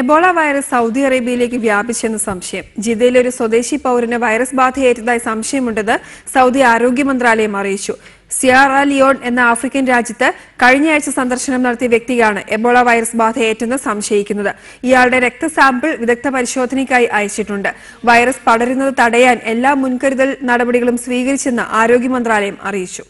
Ebola virus Saudi അറേബ്യയിലേക്ക് വ്യാപിച്ചെന്ന് സംശയം ജിദ്ദയിലെ ഒരു സ്വദേശി പൌരന് വൈറസ് ബാധയേറ്റതായി സംശയമുണ്ടെന്ന് സൗദി ആരോഗ്യ മന്ത്രാലയം അറിയിച്ചു സിയാറ ലിയോൺ എന്ന ആഫ്രിക്കൻ രാജ്യത്ത് കഴിഞ്ഞയാഴ്ച സന്ദർശനം നടത്തിയ വ്യക്തിയാണ് എബോള വൈറസ് ബാധയേറ്റെന്ന് സംശയിക്കുന്നത് ഇയാളുടെ രക്തസാമ്പിൾ വിദഗ്ധ പരിശോധനയ്ക്കായി അയച്ചിട്ടുണ്ട് വൈറസ് പടരുന്നത് തടയാൻ എല്ലാ മുൻകരുതൽ നടപടികളും സ്വീകരിച്ചെന്ന് ആരോഗ്യ മന്ത്രാലയം അറിയിച്ചു